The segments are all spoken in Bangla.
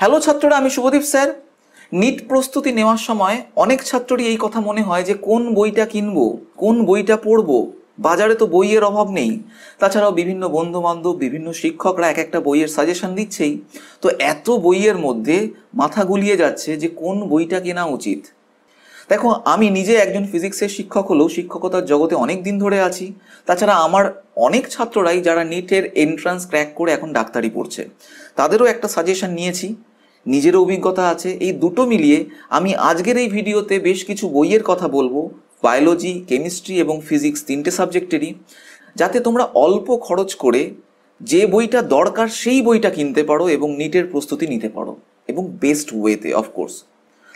হ্যালো ছাত্ররা আমি শুভদীপ স্যার নিট প্রস্তুতি নেওয়ার সময় অনেক ছাত্ররই এই কথা মনে হয় যে কোন বইটা কিনব কোন বইটা পড়ব বাজারে তো বইয়ের অভাব নেই তাছাড়াও বিভিন্ন বন্ধু বান্ধব বিভিন্ন শিক্ষকরা এক একটা বইয়ের সাজেশন দিচ্ছেই তো এত বইয়ের মধ্যে মাথা গুলিয়ে যাচ্ছে যে কোন বইটা কেনা উচিত দেখো আমি নিজে একজন ফিজিক্সের শিক্ষক হলেও শিক্ষকতার জগতে অনেক দিন ধরে আছি তাছাড়া আমার অনেক ছাত্ররাই যারা নিটের এন্ট্রান্স ক্র্যাক করে এখন ডাক্তারি পড়ছে তাদেরও একটা সাজেশন নিয়েছি নিজেরও অভিজ্ঞতা আছে এই দুটো মিলিয়ে আমি আজকের এই ভিডিওতে বেশ কিছু বইয়ের কথা বলবো বায়োলজি কেমিস্ট্রি এবং ফিজিক্স তিনটে সাবজেক্টেরই যাতে তোমরা অল্প খরচ করে যে বইটা দরকার সেই বইটা কিনতে পারো এবং নিটের প্রস্তুতি নিতে পারো এবং বেস্ট ওয়েতে অফকোর্স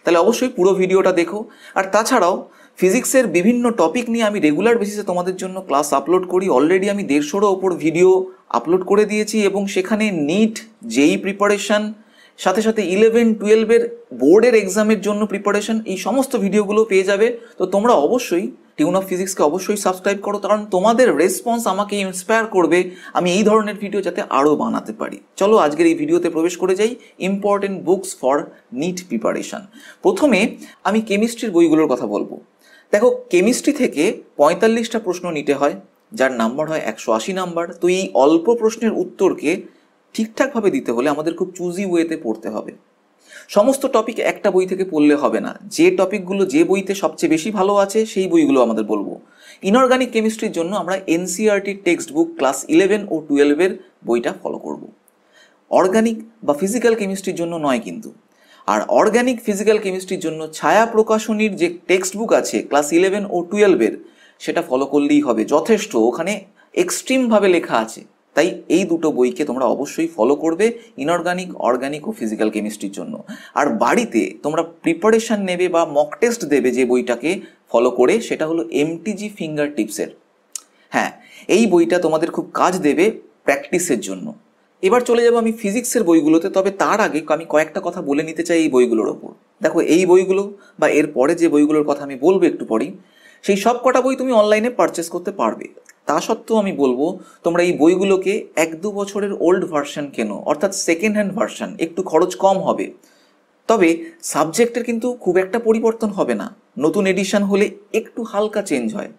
তাহলে অবশ্যই পুরো ভিডিওটা দেখো আর তাছাড়াও ফিজিক্সের বিভিন্ন টপিক নিয়ে আমি রেগুলার বেসিসে তোমাদের জন্য ক্লাস আপলোড করি অলরেডি আমি দেড়শোরও ওপর ভিডিও আপলোড করে দিয়েছি এবং সেখানে নিট জেই প্রিপারেশান সাথে সাথে ইলেভেন টুয়েলভের বোর্ডের এক্সামের জন্য প্রিপারেশন এই সমস্ত ভিডিওগুলো পেয়ে যাবে তো তোমরা অবশ্যই টিউন অফ ফিজিক্সকে অবশ্যই সাবস্ক্রাইব করো কারণ তোমাদের রেসপন্স আমাকে ইন্সপায়ার করবে আমি এই ধরনের ভিডিও যাতে আরও বানাতে পারি চলো আজকের এই ভিডিওতে প্রবেশ করে যাই important books for NEET preparation প্রথমে আমি কেমিস্ট্রির বইগুলোর কথা বলবো দেখো কেমিস্ট্রি থেকে পঁয়তাল্লিশটা প্রশ্ন নিতে হয় যার নাম্বার হয় একশো আশি নাম্বার তো এই অল্প প্রশ্নের উত্তরকে ঠিকঠাকভাবে দিতে হলে আমাদের খুব চুজি ওয়েতে পড়তে হবে সমস্ত টপিক একটা বই থেকে পড়লে হবে না যে টপিকগুলো যে বইতে সবচেয়ে বেশি ভালো আছে সেই বইগুলো আমাদের বলবো ইনঅর্গানিক কেমিস্ট্রির জন্য আমরা NCERT textbook class eleven ও টুয়েলভের বইটা ফলো করব অর্গানিক বা ফিজিক্যাল কেমিস্ট্রির জন্য নয় কিন্তু আর অর্গানিক ফিজিক্যাল কেমিস্ট্রির জন্য ছায়া প্রকাশনীর যে টেক্সট বুক আছে ক্লাস ইলেভেন ও টুয়েলভের সেটা ফলো করলেই হবে যথেষ্ট ওখানে এক্সট্রিমভাবে লেখা আছে তাই এই দুটো বইকে তোমরা অবশ্যই ফলো করবে ইনঅর্গানিক অর্গানিক ও ফিজিক্যাল কেমিস্ট্রির জন্য আর বাড়িতে তোমরা প্রিপারেশান নেবে বা মক টেস্ট দেবে যে বইটাকে ফলো করে সেটা হলো এমটিজি ফিঙ্গার টিপসের হ্যাঁ এই বইটা তোমাদের খুব কাজ দেবে প্র্যাকটিসের জন্য এবার চলে যাব আমি ফিজিক্সের বইগুলোতে তবে তার আগে আমি কয়েকটা কথা বলে নিতে চাই এই বইগুলোর ওপর দেখো এই বইগুলো বা এর পরে যে বইগুলোর কথা আমি বলবো একটু পরেই সেই সব কটা বই তুমি অনলাইনে পারচেস করতে পারবে তা সত্ত্বেও আমি বলবো তোমরা এই বইগুলোকে এক দু বছরের ওল্ড ভার্সন কেনো অর্থাৎ সেকেন্ড হ্যান্ড ভার্সন একটু খরচ কম হবে তবে সাবজেক্টের কিন্তু খুব একটা পরিবর্তন হবে না নতুন এডিশন হলে একটু হালকা চেঞ্জ হয়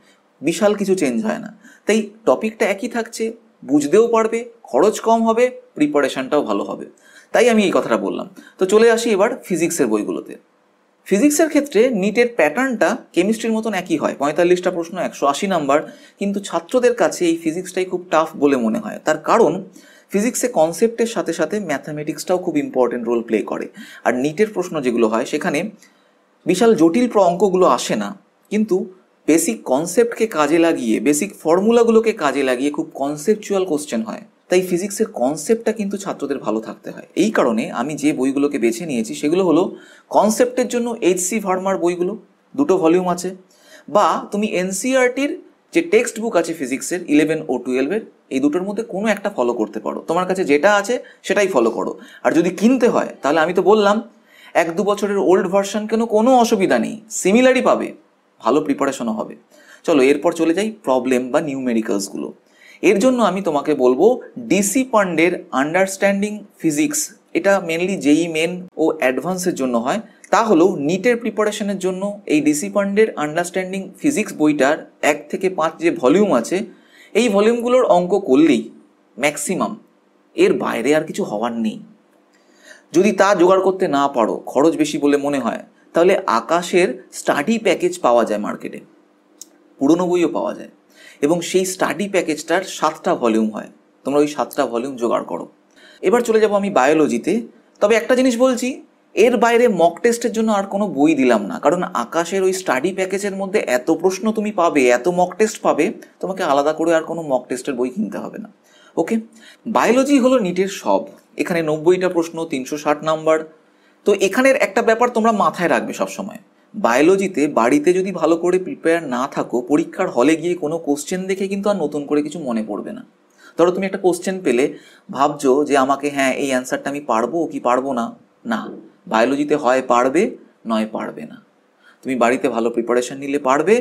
বিশাল কিছু চেঞ্জ হয় না তাই টপিকটা একই থাকছে বুঝতেও পারবে খরচ কম হবে প্রিপারেশানটাও ভালো হবে তাই আমি এই কথাটা বললাম তো চলে আসি এবার ফিজিক্সের বইগুলোতে ফিজিক্সের ক্ষেত্রে নিটের প্যাটার্নটা কেমিস্ট্রির মতন একই হয় পঁয়তাল্লিশটা প্রশ্ন একশো আশি নাম্বার কিন্তু ছাত্রদের কাছে এই ফিজিক্সটাই খুব টাফ বলে মনে হয় তার কারণ ফিজিক্সে কনসেপ্টের সাথে সাথে ম্যাথামেটিক্সটাও খুব ইম্পর্টেন্ট রোল প্লে করে আর নিটের প্রশ্ন যেগুলো হয় সেখানে বিশাল জটিল অঙ্কগুলো আসে না কিন্তু বেসিক কনসেপ্টকে কাজে লাগিয়ে বেসিক ফর্মুলাগুলোকে কাজে লাগিয়ে খুব কনসেপচুয়াল কোশ্চেন হয় তাই ফিজিক্সের কনসেপ্টটা কিন্তু ছাত্রদের ভালো থাকতে হয় এই কারণে আমি যে বইগুলোকে বেছে নিয়েছি সেগুলো হলো কনসেপ্টের জন্য এইচ সি ভার্মার বইগুলো দুটো ভলিউম আছে বা তুমি এনসিআরটির e যে টেক্সট বুক আছে ফিজিক্সের ইলেভেন ও টুয়েলভের এই দুটোর মধ্যে কোনো একটা ফলো করতে পারো তোমার কাছে যেটা আছে সেটাই ফলো করো আর যদি কিনতে হয় তাহলে আমি তো বললাম এক দু বছরের ওল্ড ভার্সন কেন কোনো অসুবিধা নেই সিমিলারই পাবে ভালো প্রিপারেশনও হবে চলো এরপর চলে যাই প্রবলেম বা নিউমেরিক্যালসগুলো এর জন্য আমি তোমাকে বলবো ডিসি পান্ডের আন্ডারস্ট্যান্ডিং ফিজিক্স এটা মেনলি জেই মেন ও অ্যাডভান্সের জন্য হয় তা হলো নিটের প্রিপারেশনের জন্য এই ডিসি পান্ডের আন্ডারস্ট্যান্ডিং ফিজিক্স বইটার এক থেকে পাঁচ যে ভলিউম আছে এই ভলিউমগুলোর অঙ্ক করলেই ম্যাক্সিমাম এর বাইরে আর কিছু হওয়ার নেই যদি তা জোগাড় করতে না পারো খরচ বেশি বলে মনে হয় তাহলে আকাশের স্টাডি প্যাকেজ পাওয়া যায় মার্কেটে পুরনো বইও পাওয়া যায় এবং সেই স্টাডি প্যাকেজটার সাতটা ভলিউম হয় তোমরা ওই সাতটা ভলিউম জোগাড় করো এবার চলে যাব আমি বায়োলজিতে তবে একটা জিনিস বলছি এর বাইরে মক টেস্টের জন্য আর কোনো বই দিলাম না কারণ আকাশের ওই স্টাডি প্যাকেজের মধ্যে এত প্রশ্ন তুমি পাবে এত মক টেস্ট পাবে তোমাকে আলাদা করে আর কোনো মক টেস্টের বই কিনতে হবে না ওকে বায়োলজি হলো নিটের সব এখানে নব্বইটা প্রশ্ন তিনশো ষাট নাম্বার তো এখানের একটা ব্যাপার তোমরা মাথায় রাখবে সবসময় বায়োলজিতে বাড়িতে যদি ভালো করে প্রিপেয়ার না থাকো পরীক্ষার হলে গিয়ে কোনো কোশ্চেন দেখে কিন্তু আর নতুন করে কিছু মনে পড়বে না ধরো তুমি একটা কোশ্চেন পেলে ভাবছো যে আমাকে হ্যাঁ এই অ্যান্সারটা আমি পারবো কি পারবো না না বায়োলজিতে হয় পারবে নয় পারবে না তুমি বাড়িতে ভালো প্রিপারেশন নিলে পারবে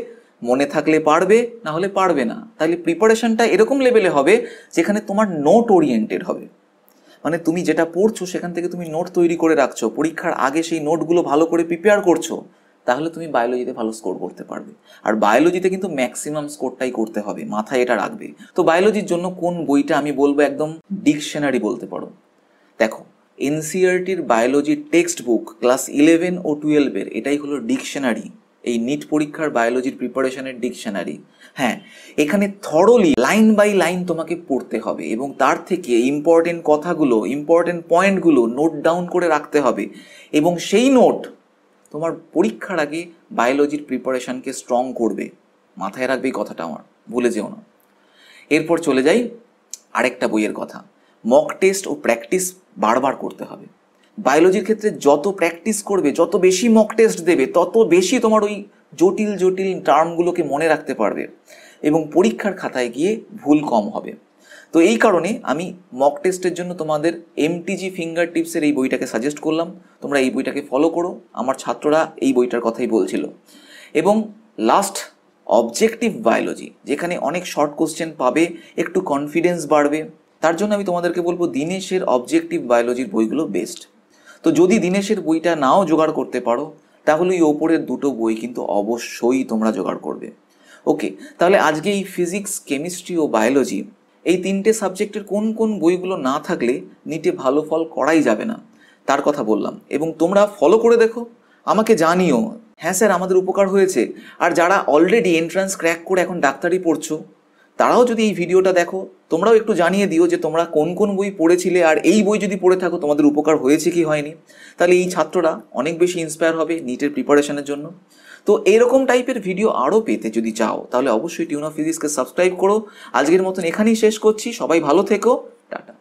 মনে থাকলে পারবে না হলে পারবে না তাহলে প্রিপারেশনটা এরকম লেভেলে হবে যেখানে তোমার নোট ওরিয়েন্টেড হবে মানে তুমি যেটা পড়ছো সেখান থেকে তুমি নোট তৈরি করে রাখছো পরীক্ষার আগে সেই নোটগুলো ভালো করে প্রিপেয়ার করছো তাহলে তুমি বায়োলজিতে ভালো স্কোর করতে পারবে আর বায়োলজিতে কিন্তু ম্যাক্সিমাম স্কোরটাই করতে হবে মাথায় এটা রাখবে তো বায়োলজির জন্য কোন বইটা আমি বলবো একদম ডিকশনারি বলতে পারো দেখো এনসিআরটির biology textbook class eleven ও টুয়েলভের এটাই হলো ডিকশনারি এই নিট পরীক্ষার বায়োলজির প্রিপারেশনের ডিকশনারি হ্যাঁ এখানে থরলি লাইন বাই লাইন তোমাকে পড়তে হবে এবং তার থেকে ইম্পর্টেন্ট কথাগুলো ইম্পর্টেন্ট পয়েন্টগুলো নোট ডাউন করে রাখতে হবে এবং সেই নোট তোমার পরীক্ষার আগে বায়োলজির প্রিপারেশানকে স্ট্রং করবে মাথায় রাখবে কথাটা আমার ভুলে যেও না এরপর চলে যাই আরেকটা বইয়ের কথা মক টেস্ট ও প্র্যাকটিস বারবার করতে হবে বায়োলজির ক্ষেত্রে যত প্র্যাকটিস করবে যত বেশি মক টেস্ট দেবে তত বেশি তোমার ওই জটিল জটিল টার্মগুলোকে মনে রাখতে পারবে এবং পরীক্ষার খাতায় গিয়ে ভুল কম হবে তো এই কারণে আমি মক টেস্টের জন্য তোমাদের এমটিজি ফিঙ্গার টিপসের এই বইটাকে সাজেস্ট করলাম তোমরা এই বইটাকে ফলো করো আমার ছাত্ররা এই বইটার কথাই বলছিল এবং লাস্ট অবজেক্টিভ বায়োলজি যেখানে অনেক শর্ট কোশ্চেন পাবে একটু কনফিডেন্স বাড়বে তার জন্য আমি তোমাদেরকে বলবো দিনেশের অবজেক্টিভ বায়োলজির বইগুলো বেস্ট তো যদি দিনেশের বইটা নাও জোগাড় করতে পারো তাহলে ওই ওপরের দুটো বই কিন্তু অবশ্যই তোমরা জোগাড় করবে ওকে তাহলে আজকে এই ফিজিক্স কেমিস্ট্রি ও বায়োলজি এই তিনটে সাবজেক্টের কোন কোন বইগুলো না থাকলে নিটে ভালো ফল করাই যাবে না তার কথা বললাম এবং তোমরা ফলো করে দেখো আমাকে জানিও হ্যাঁ স্যার আমাদের উপকার হয়েছে আর যারা অলরেডি এন্ট্রান্স ক্র্যাক করে এখন ডাক্তারি পড়ছো তারাও যদি এই ভিডিওটা দেখো তোমরাও একটু জানিয়ে দিও যে তোমরা কোন কোন বই পড়েছিলে আর এই বই যদি পড়ে থাকো তোমাদের উপকার হয়েছে কি হয়নি তাহলে এই ছাত্ররা অনেক বেশি ইন্সপায়ার হবে নিটের প্রিপারেশনের জন্য তো এইরকম টাইপের ভিডিও আরও পেতে যদি চাও তাহলে অবশ্যই টিউন অফ ফিজিক্সকে সাবস্ক্রাইব করো আজকের মতন এখানেই শেষ করছি সবাই ভালো থেকো টাটা